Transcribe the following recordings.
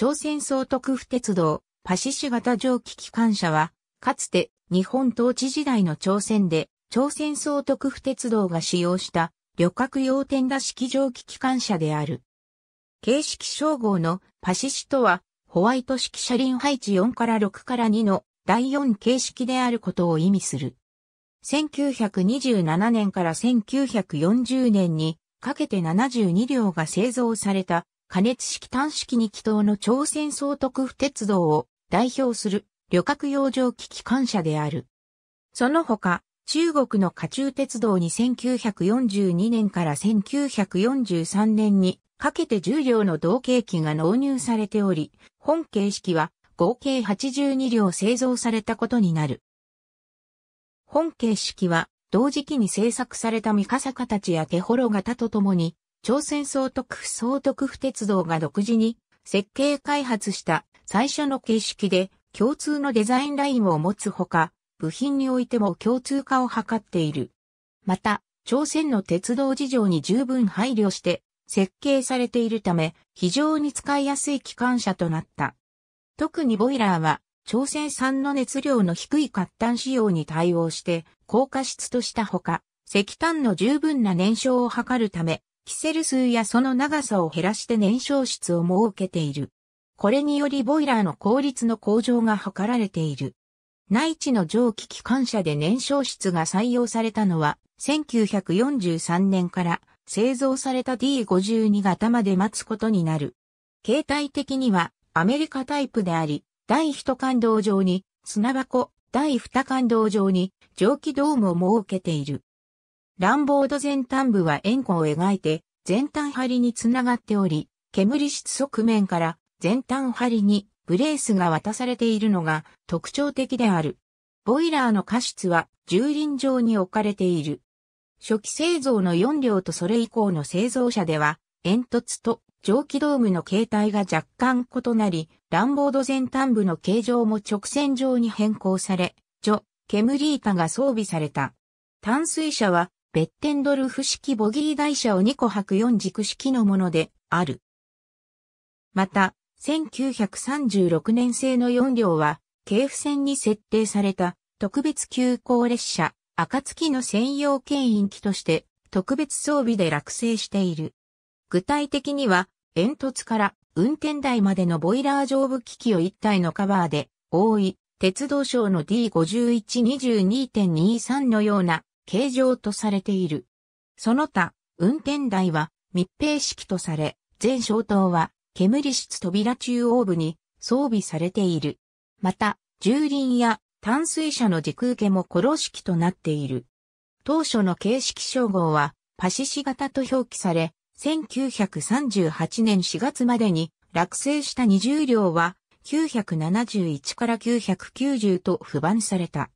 朝鮮総督府鉄道、パシシ型蒸気機関車は、かつて日本統治時代の朝鮮で、朝鮮総督府鉄道が使用した旅客用点打式蒸気機関車である。形式称号のパシシとは、ホワイト式車輪配置4から6から2の第4形式であることを意味する。1927年から1940年にかけて72両が製造された加熱式短式に気筒の朝鮮総督府鉄道を代表する旅客洋上機機関車である。その他、中国の下中鉄道に1942年から1943年にかけて10両の同型機が納入されており、本形式は合計82両製造されたことになる。本形式は同時期に製作された三笠形や手幌型とともに朝鮮総督府総督府鉄道が独自に設計開発した最初の形式で共通のデザインラインを持つほか、部品においても共通化を図っている。また、朝鮮の鉄道事情に十分配慮して設計されているため、非常に使いやすい機関車となった。特にボイラーは、朝鮮産の熱量の低い活炭仕様に対応して、高加湿としたほか、石炭の十分な燃焼を図るため、キセル数やその長さを減らして燃焼室を設けている。これによりボイラーの効率の向上が図られている。内地の蒸気機関車で燃焼室が採用されたのは、1943年から製造された D52 型まで待つことになる。形態的にはアメリカタイプであり、第一感動場に砂箱、第二感動場に蒸気ドームを設けている。乱暴度前端部は円弧を描いて、前端張につながっており、煙室側面から前端張にブレースが渡されているのが特徴的である。ボイラーの過失は重輪状に置かれている。初期製造の4両とそれ以降の製造者では、煙突と蒸気ドームの形態が若干異なり、ランボード前端部の形状も直線状に変更され、除、煙板が装備された。淡水車はベッテンドルフ式ボギー台車を2個泊4軸式のものである。また、1936年製の4両は、京府線に設定された特別急行列車、暁の専用牽引機として特別装備で落成している。具体的には、煙突から運転台までのボイラー上部機器を1体のカバーで覆い、鉄道省の D5122.23 のような形状とされている。その他、運転台は密閉式とされ、全消灯は煙室扉中央部に装備されている。また、重輪や淡水車の軸受けも殺式となっている。当初の形式称号はパシシ型と表記され、1938年4月までに落成した20両は971から990と不番された。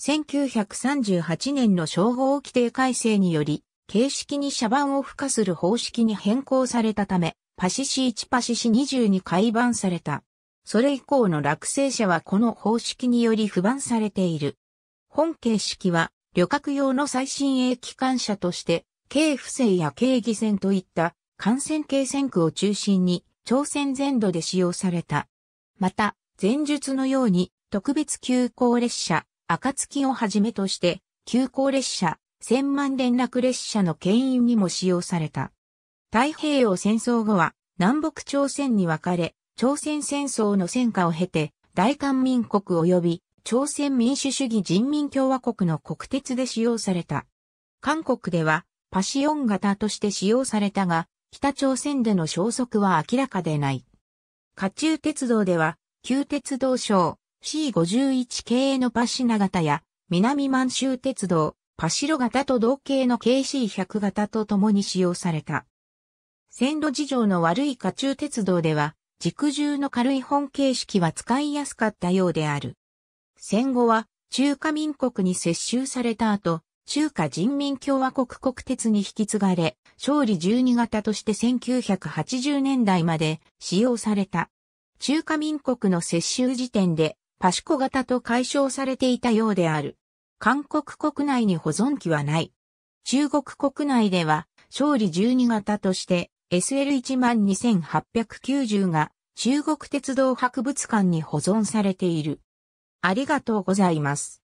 1938年の称号規定改正により、形式に車番を付加する方式に変更されたため、パシシ1パシシ20に改版された。それ以降の落成者はこの方式により不版されている。本形式は旅客用の最新鋭機関車として、軽不正や軽偽船といった感染系戦区を中心に朝鮮全土で使用された。また、前述のように特別急行列車、暁をはじめとして、急行列車、千万連絡列車の牽引にも使用された。太平洋戦争後は、南北朝鮮に分かれ、朝鮮戦争の戦火を経て、大韓民国及び朝鮮民主主義人民共和国の国鉄で使用された。韓国ではパシオン型として使用されたが、北朝鮮での消息は明らかでない。下中鉄道では、旧鉄道省、C51 系のパシナ型や南満州鉄道、パシロ型と同型の KC100 型と共に使用された。線路事情の悪い下中鉄道では、軸重の軽い本形式は使いやすかったようである。戦後は中華民国に接収された後、中華人民共和国国鉄に引き継がれ、勝利12型として1980年代まで使用された。中華民国の接収時点でパシコ型と解消されていたようである。韓国国内に保存機はない。中国国内では、勝利12型として SL12890 が中国鉄道博物館に保存されている。ありがとうございます。